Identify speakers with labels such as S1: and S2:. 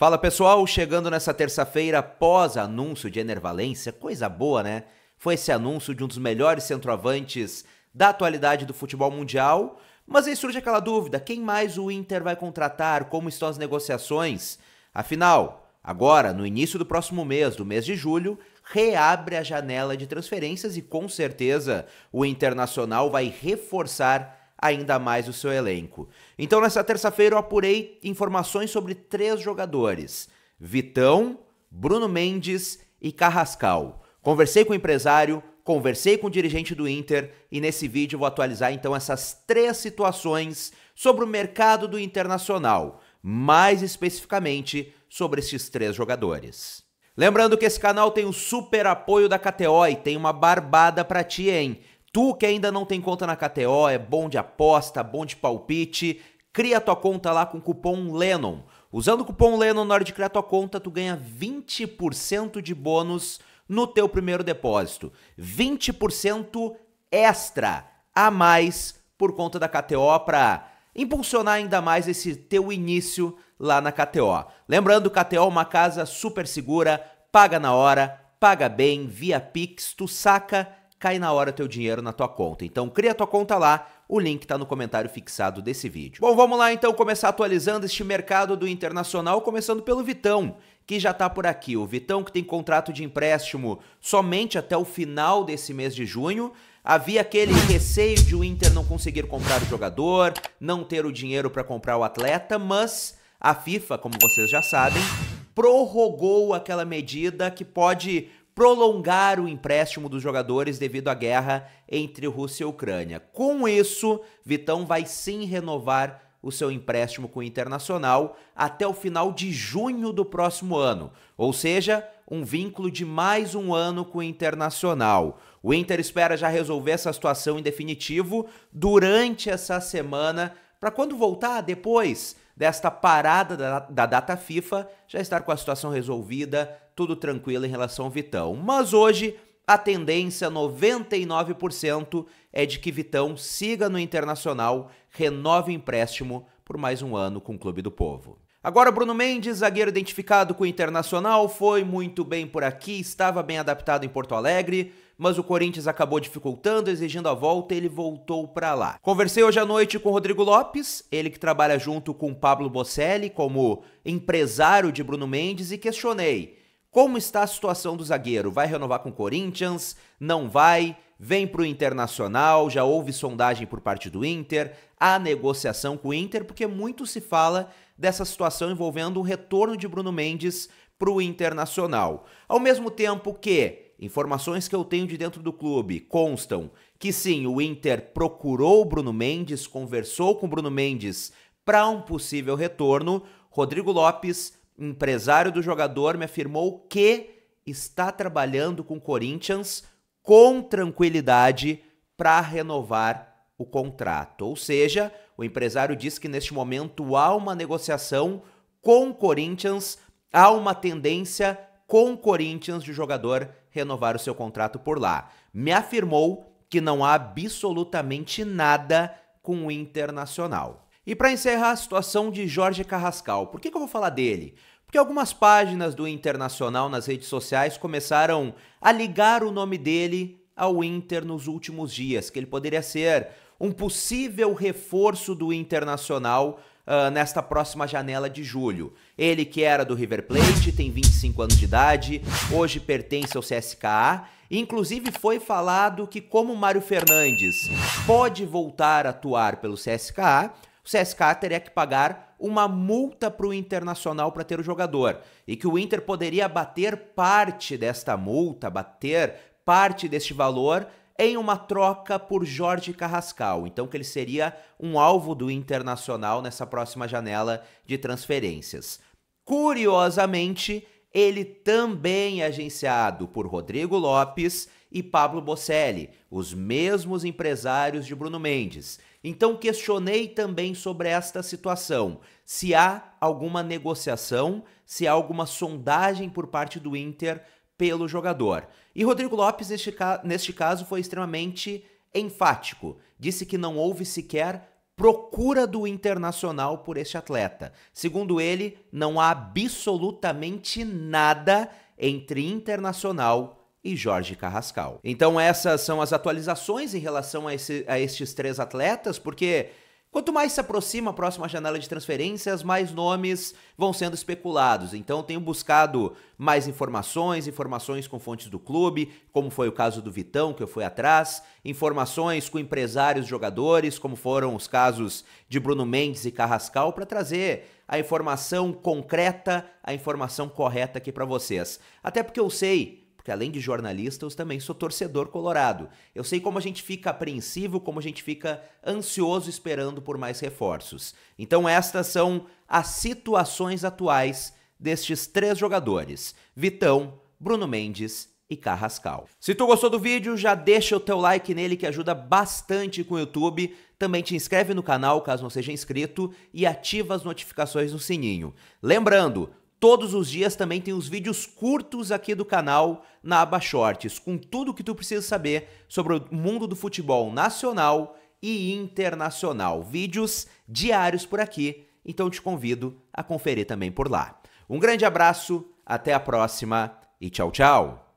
S1: Fala pessoal, chegando nessa terça-feira após anúncio de Enervalência, coisa boa, né? Foi esse anúncio de um dos melhores centroavantes da atualidade do futebol mundial, mas aí surge aquela dúvida: quem mais o Inter vai contratar? Como estão as negociações? Afinal, agora, no início do próximo mês, do mês de julho, reabre a janela de transferências e com certeza o Internacional vai reforçar ainda mais o seu elenco. Então, nessa terça-feira, eu apurei informações sobre três jogadores: Vitão, Bruno Mendes e Carrascal. Conversei com o empresário, conversei com o dirigente do Inter e nesse vídeo vou atualizar então essas três situações sobre o mercado do Internacional, mais especificamente sobre esses três jogadores. Lembrando que esse canal tem o super apoio da KTO e tem uma barbada para ti, hein? Tu que ainda não tem conta na KTO, é bom de aposta, bom de palpite, cria tua conta lá com o cupom LENON. Usando o cupom LENON na hora de criar tua conta, tu ganha 20% de bônus no teu primeiro depósito. 20% extra a mais por conta da KTO para impulsionar ainda mais esse teu início lá na KTO. Lembrando, KTO é uma casa super segura, paga na hora, paga bem, via Pix, tu saca cai na hora teu dinheiro na tua conta. Então cria tua conta lá, o link está no comentário fixado desse vídeo. Bom, vamos lá então começar atualizando este mercado do internacional, começando pelo Vitão, que já está por aqui. O Vitão que tem contrato de empréstimo somente até o final desse mês de junho. Havia aquele receio de o Inter não conseguir comprar o jogador, não ter o dinheiro para comprar o atleta, mas a FIFA, como vocês já sabem, prorrogou aquela medida que pode prolongar o empréstimo dos jogadores devido à guerra entre Rússia e Ucrânia. Com isso, Vitão vai sim renovar o seu empréstimo com o Internacional até o final de junho do próximo ano, ou seja, um vínculo de mais um ano com o Internacional. O Inter espera já resolver essa situação em definitivo durante essa semana, para quando voltar depois desta parada da, da data FIFA, já estar com a situação resolvida, tudo tranquilo em relação ao Vitão. Mas hoje a tendência 99% é de que Vitão siga no Internacional, renove o empréstimo por mais um ano com o Clube do Povo. Agora, Bruno Mendes, zagueiro identificado com o Internacional, foi muito bem por aqui, estava bem adaptado em Porto Alegre, mas o Corinthians acabou dificultando, exigindo a volta e ele voltou para lá. Conversei hoje à noite com o Rodrigo Lopes, ele que trabalha junto com Pablo Bocelli como empresário de Bruno Mendes, e questionei como está a situação do zagueiro? Vai renovar com o Corinthians? Não vai? Vem para o Internacional? Já houve sondagem por parte do Inter? Há negociação com o Inter? Porque muito se fala dessa situação envolvendo o retorno de Bruno Mendes para o Internacional. Ao mesmo tempo que informações que eu tenho de dentro do clube constam que sim, o Inter procurou Bruno Mendes, conversou com Bruno Mendes para um possível retorno. Rodrigo Lopes empresário do jogador, me afirmou que está trabalhando com o Corinthians com tranquilidade para renovar o contrato. Ou seja, o empresário diz que neste momento há uma negociação com o Corinthians, há uma tendência com o Corinthians de jogador renovar o seu contrato por lá. Me afirmou que não há absolutamente nada com o Internacional. E para encerrar a situação de Jorge Carrascal, por que, que eu vou falar dele? Porque algumas páginas do Internacional nas redes sociais começaram a ligar o nome dele ao Inter nos últimos dias, que ele poderia ser um possível reforço do Internacional uh, nesta próxima janela de julho. Ele que era do River Plate, tem 25 anos de idade, hoje pertence ao CSKA, inclusive foi falado que como Mário Fernandes pode voltar a atuar pelo CSKA, o CSK teria que pagar uma multa para o Internacional para ter o jogador e que o Inter poderia bater parte desta multa, bater parte deste valor em uma troca por Jorge Carrascal, então que ele seria um alvo do Internacional nessa próxima janela de transferências. Curiosamente, ele também é agenciado por Rodrigo Lopes e Pablo Bocelli, os mesmos empresários de Bruno Mendes. Então questionei também sobre esta situação, se há alguma negociação, se há alguma sondagem por parte do Inter pelo jogador. E Rodrigo Lopes, neste, ca neste caso, foi extremamente enfático. Disse que não houve sequer procura do Internacional por este atleta. Segundo ele, não há absolutamente nada entre Internacional e Jorge Carrascal. Então essas são as atualizações em relação a, esse, a estes três atletas, porque Quanto mais se aproxima a próxima janela de transferências, mais nomes vão sendo especulados. Então, tenho buscado mais informações, informações com fontes do clube, como foi o caso do Vitão, que eu fui atrás, informações com empresários jogadores, como foram os casos de Bruno Mendes e Carrascal, para trazer a informação concreta, a informação correta aqui para vocês. Até porque eu sei que além de jornalista, eu também sou torcedor colorado. Eu sei como a gente fica apreensivo, como a gente fica ansioso esperando por mais reforços. Então, estas são as situações atuais destes três jogadores: Vitão, Bruno Mendes e Carrascal. Se tu gostou do vídeo, já deixa o teu like nele que ajuda bastante com o YouTube. Também te inscreve no canal caso não seja inscrito e ativa as notificações no sininho. Lembrando, Todos os dias também tem os vídeos curtos aqui do canal na aba Shorts, com tudo o que tu precisa saber sobre o mundo do futebol nacional e internacional. Vídeos diários por aqui, então te convido a conferir também por lá. Um grande abraço, até a próxima e tchau, tchau!